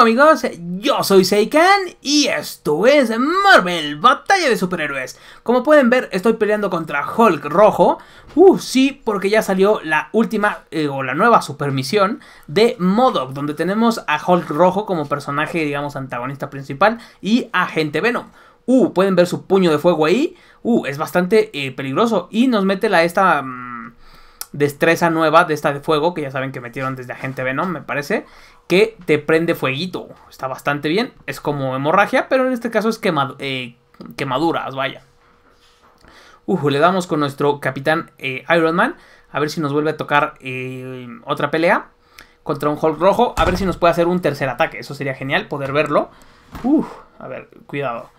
amigos, yo soy Seikan y esto es Marvel Batalla de Superhéroes. Como pueden ver, estoy peleando contra Hulk Rojo. Uh, sí, porque ya salió la última eh, o la nueva supermisión de MODOK, donde tenemos a Hulk Rojo como personaje, digamos, antagonista principal y agente Venom. Uh, pueden ver su puño de fuego ahí. Uh, es bastante eh, peligroso y nos mete la esta... Mm, destreza nueva de esta de fuego, que ya saben que metieron desde Agente Venom, me parece, que te prende fueguito. Está bastante bien, es como hemorragia, pero en este caso es eh, quemaduras, vaya. Uf, le damos con nuestro capitán eh, Iron Man, a ver si nos vuelve a tocar eh, otra pelea contra un Hulk rojo, a ver si nos puede hacer un tercer ataque, eso sería genial poder verlo. Uf, a ver, cuidado.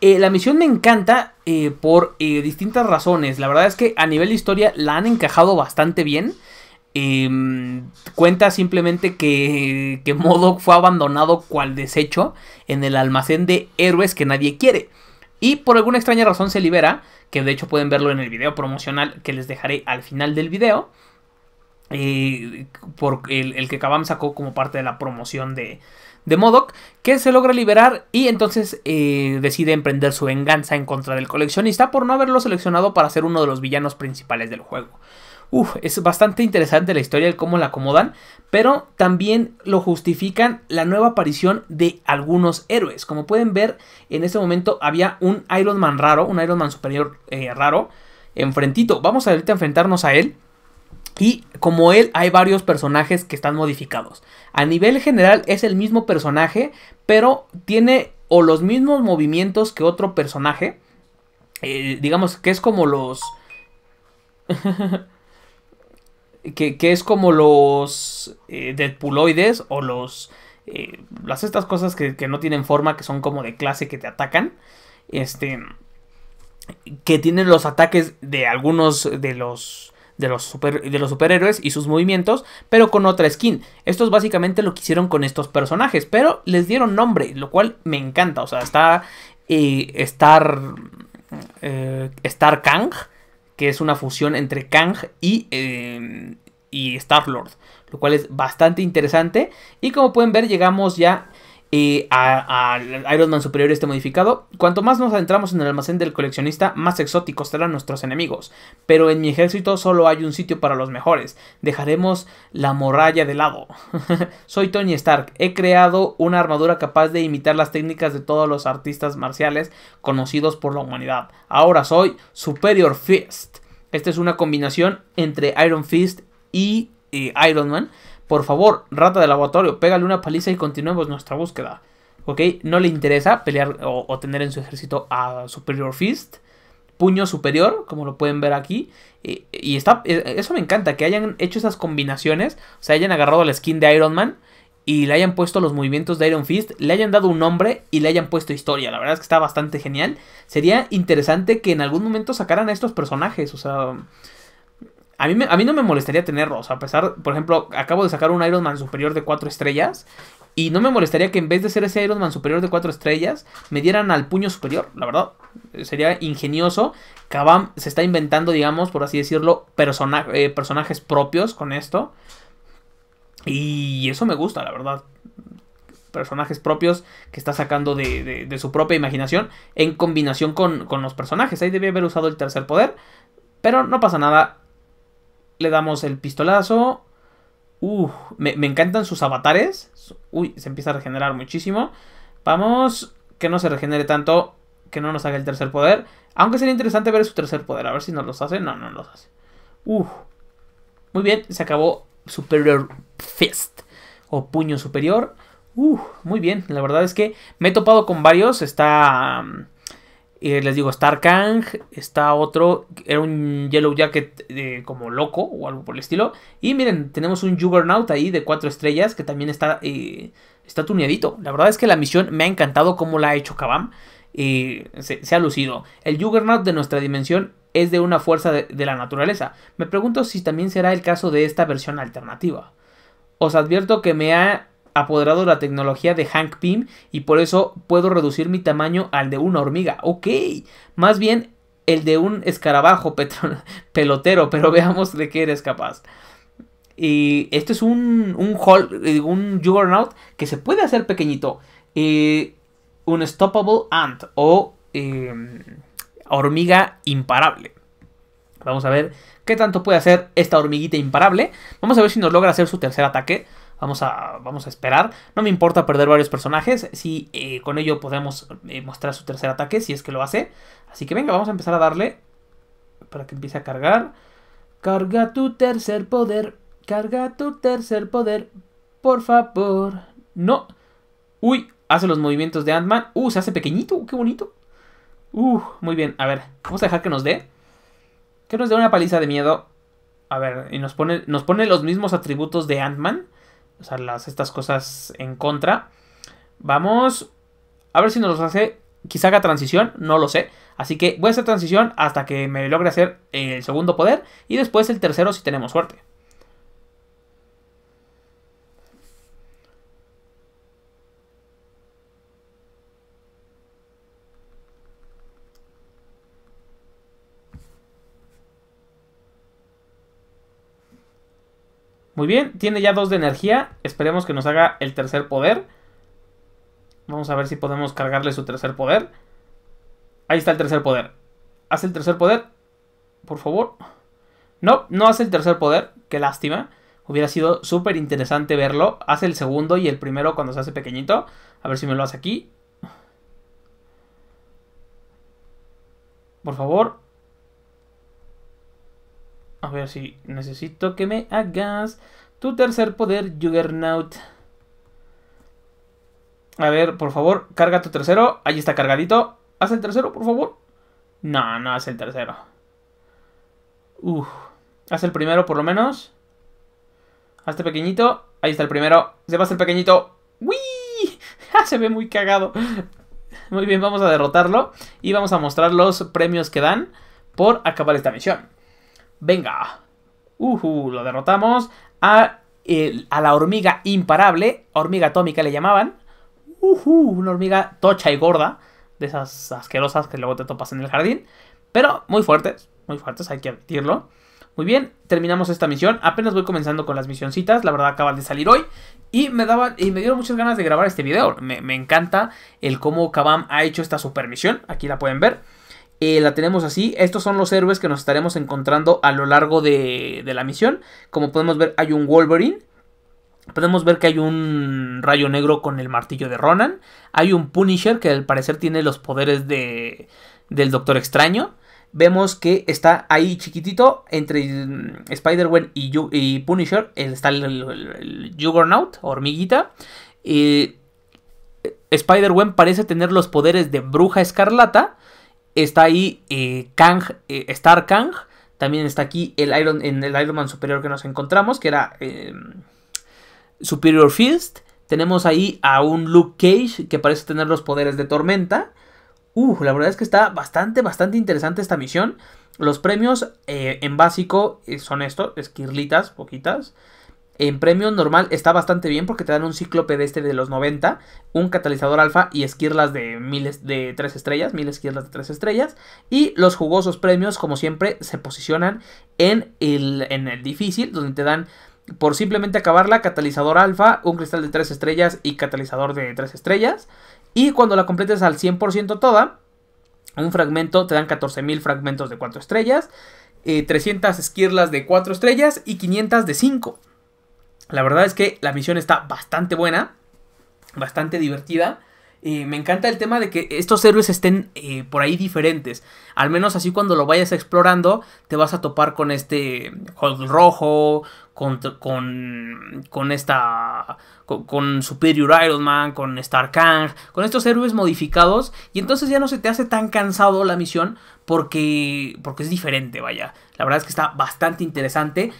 Eh, la misión me encanta eh, por eh, distintas razones. La verdad es que a nivel de historia la han encajado bastante bien. Em, cuenta simplemente que, que Modoc fue abandonado cual desecho en el almacén de héroes que nadie quiere. Y por alguna extraña razón se libera, que de hecho pueden verlo en el video promocional que les dejaré al final del video. por el, el que Kabam sacó como parte de la promoción de, de MODOK que se logra liberar y entonces eh, decide emprender su venganza en contra del coleccionista por no haberlo seleccionado para ser uno de los villanos principales del juego. Uf, es bastante interesante la historia de cómo la acomodan, pero también lo justifican la nueva aparición de algunos héroes. Como pueden ver, en este momento había un Iron Man raro, un Iron Man superior eh, raro, enfrentito. Vamos a ahorita a enfrentarnos a él. Y como él, hay varios personajes que están modificados. A nivel general es el mismo personaje, pero tiene o los mismos movimientos que otro personaje. Eh, digamos que es como los... que, es como los eh, Deadpooloides o los... Eh, las estas cosas que, que no tienen forma, que son como de clase que te atacan. Este... Que tienen los ataques de algunos de los de los, super, de los superhéroes y sus movimientos, pero con otra skin. Esto es básicamente lo que hicieron con estos personajes, pero les dieron nombre, lo cual me encanta. O sea, está eh, Star, eh, Star Kang, que es una fusión entre Kang y, eh, y Star Lord, lo cual es bastante interesante. Y como pueden ver, llegamos ya y al Iron Man superior este modificado. Cuanto más nos adentramos en el almacén del coleccionista, más exóticos serán nuestros enemigos. Pero en mi ejército solo hay un sitio para los mejores. Dejaremos la morralla de lado. Soy Tony Stark. He creado una armadura capaz de imitar las técnicas de todos los artistas marciales conocidos por la humanidad. Ahora soy Superior Fist. Esta es una combinación entre Iron Fist y eh, Iron Man por favor, rata de laboratorio, pégale una paliza y continuemos nuestra búsqueda. ¿Ok? No le interesa pelear o, tener en su ejército a Superior Fist. Puño superior, como lo pueden ver aquí. Y, y está, e, eso me encanta, que hayan hecho esas combinaciones. O sea, hayan agarrado la skin de Iron Man y le hayan puesto los movimientos de Iron Fist, le hayan dado un nombre y le hayan puesto historia. La verdad es que está bastante genial. Sería interesante que en algún momento sacaran a estos personajes, o sea, a mí, no me molestaría tenerlos. a pesar, por ejemplo, acabo de sacar un Iron Man superior de 4 estrellas. Y no me molestaría que en vez de ser ese Iron Man superior de 4 estrellas, me dieran al puño superior. La verdad, sería ingenioso. Kabam se está inventando, digamos, por así decirlo, eh, personajes propios con esto. Y eso me gusta, la verdad. Personajes propios que está sacando de, su propia imaginación en combinación con, con los personajes. Ahí debía haber usado el tercer poder. Pero no pasa nada, le damos el pistolazo. Uh, me, encantan sus avatares. Uy, se empieza a regenerar muchísimo. Vamos, que no se regenere tanto, que no nos haga el tercer poder. Aunque sería interesante ver su tercer poder, a ver si nos los hace. No, no nos los hace. Uf, muy bien, se acabó Superior Fist o Puño Superior. Uh, muy bien, la verdad es que me he topado con varios. Está... Mm, les digo, Star Kang, está otro, era un Yellow Jacket eh, como loco o algo por el estilo. Y miren, tenemos un Juggernaut ahí de cuatro estrellas que también está, eh, está tuneadito. La verdad es que la misión me ha encantado cómo la ha hecho Kabam. Se, se, ha lucido. El Juggernaut de nuestra dimensión es de una fuerza de la naturaleza. Me pregunto si también será el caso de esta versión alternativa. Os advierto que me ha apoderado de la tecnología de Hank Pym y por eso puedo reducir mi tamaño al de una hormiga. Ok, más bien el de un escarabajo pelotero, pero veamos de qué eres capaz. Y este es un, eh, un, juggernaut que se puede hacer pequeñito. Eh, un stoppable ant o em, hormiga imparable. Vamos a ver qué tanto puede hacer esta hormiguita imparable. Vamos a ver si nos logra hacer su tercer ataque. Vamos a, vamos a esperar. No me importa perder varios personajes. Si eh, con ello podemos eh, mostrar su tercer ataque, si es que lo hace. Así que venga, vamos a empezar a darle. Para que empiece a cargar. Carga tu tercer poder. Carga tu tercer poder. Por favor. No. Uy, hace los movimientos de Ant-Man. Uh, se hace pequeñito. Qué bonito. Uh, muy bien. A ver, vamos a dejar que nos dé. Que nos dé una paliza de miedo. A ver, y nos pone, nos pone los mismos atributos de Ant-Man o sea, las, estas cosas en contra. Vamos a ver si nos los hace, quizá haga transición, no lo sé. Así que voy a hacer transición hasta que me logre hacer el segundo poder y después el tercero si tenemos suerte. Muy bien, tiene ya dos de energía. Esperemos que nos haga el tercer poder. Vamos a ver si podemos cargarle su tercer poder. Ahí está el tercer poder. Haz el tercer poder. Por favor. No, no hace el tercer poder. Qué lástima. Hubiera sido súper interesante verlo. Hace el segundo y el primero cuando se hace pequeñito. A ver si me lo hace aquí. Por favor. A ver si necesito que me hagas tu tercer poder, Juggernaut. A ver, por favor, carga tu tercero. Ahí está cargadito. Haz el tercero, por favor. No, no haz el tercero. Uf. Haz el primero, por lo menos. Hazte este pequeñito. Ahí está el primero. Se va pequeñito. ¡Uy! Se ve muy cagado. Muy bien, vamos a derrotarlo. Y vamos a mostrar los premios que dan por acabar esta misión. Venga. Uhu, lo derrotamos a, a, la hormiga imparable, hormiga atómica le llamaban. Uhu, una hormiga tocha y gorda, de esas asquerosas que luego te topas en el jardín. Pero muy fuertes, muy fuertes, hay que admitirlo. Muy bien, terminamos esta misión. Apenas voy comenzando con las misioncitas, la verdad acaban de salir hoy. Y me daba y me dieron muchas ganas de grabar este video. Me, me encanta el cómo Kabam ha hecho esta super misión. Aquí la pueden ver la tenemos así. Estos son los héroes que nos estaremos encontrando a lo largo de, la misión. Como podemos ver, hay un Wolverine. Podemos ver que hay un rayo negro con el martillo de Ronan. Hay un Punisher que al parecer tiene los poderes de, del Doctor Extraño. Vemos que está ahí chiquitito entre mm, Spider-Man y, Punisher. Está el, Juggernaut, hormiguita. Eh, Spider-Man parece tener los poderes de Bruja Escarlata. Está ahí eh, Kang, eh, Star Kang. También está aquí el Iron, en el Iron Man superior que nos encontramos, que era em, Superior Fist. Tenemos ahí a un Luke Cage que parece tener los poderes de tormenta. Uh, la verdad es que está bastante, bastante interesante esta misión. Los premios eh, en básico son estos, esquirlitas, poquitas. En premio normal está bastante bien porque te dan un cíclope de este de los 90, un catalizador alfa y esquirlas de miles de 3 estrellas, mil esquirlas de 3 estrellas. Y los jugosos premios, como siempre, se posicionan en el, difícil, donde te dan por simplemente acabarla, catalizador alfa, un cristal de 3 estrellas y catalizador de 3 estrellas. Y cuando la completes al 100% toda, un fragmento, te dan 14.000 fragmentos de 4 estrellas, 300 eh, esquirlas de 4 estrellas y 500 de 5. La verdad es que la misión está bastante buena, bastante divertida. me encanta el tema de que estos héroes estén eh, por ahí diferentes. Al menos así cuando lo vayas explorando, te vas a topar con este Hulk rojo, con, con, con esta, con, Superior Iron Man, con Star Kang, con estos héroes modificados y entonces ya no se te hace tan cansado la misión porque, porque es diferente, vaya. La verdad es que está bastante interesante.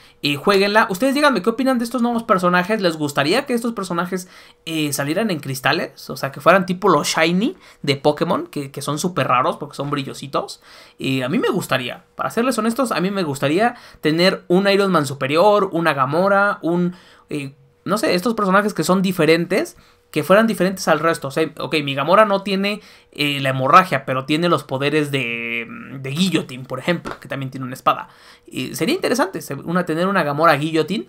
jueguenla. Ustedes díganme qué opinan de estos nuevos personajes. ¿Les gustaría que estos personajes eh, salieran en cristales? O sea, que fueran tipo los shiny de Pokémon, que, son súper raros porque son brillositos. Eh, a mí me gustaría, para serles honestos, a mí me gustaría tener un Iron Man superior, un una Gamora, un... Eh, no sé, estos personajes que son diferentes, que fueran diferentes al resto. O sea, ok, mi Gamora no tiene eh, la hemorragia, pero tiene los poderes de, de Guillotine, por ejemplo, que también tiene una espada. sería interesante una, tener una Gamora Guillotine,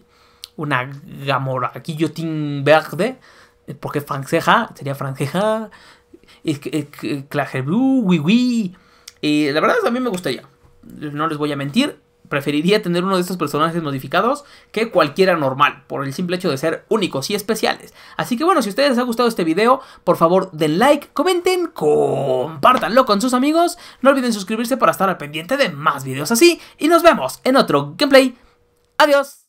una Gamora Guillotine verde, eh, porque franceja, sería franceja, blue, oui, oui. la verdad es que a mí me gustaría. No les voy a mentir, preferiría tener uno de estos personajes modificados que cualquiera normal, por el simple hecho de ser únicos y especiales. Así que bueno, si a ustedes les ha gustado este video, por favor den like, comenten, compártanlo con sus amigos, no olviden suscribirse para estar al pendiente de más videos así, y nos vemos en otro gameplay. Adiós.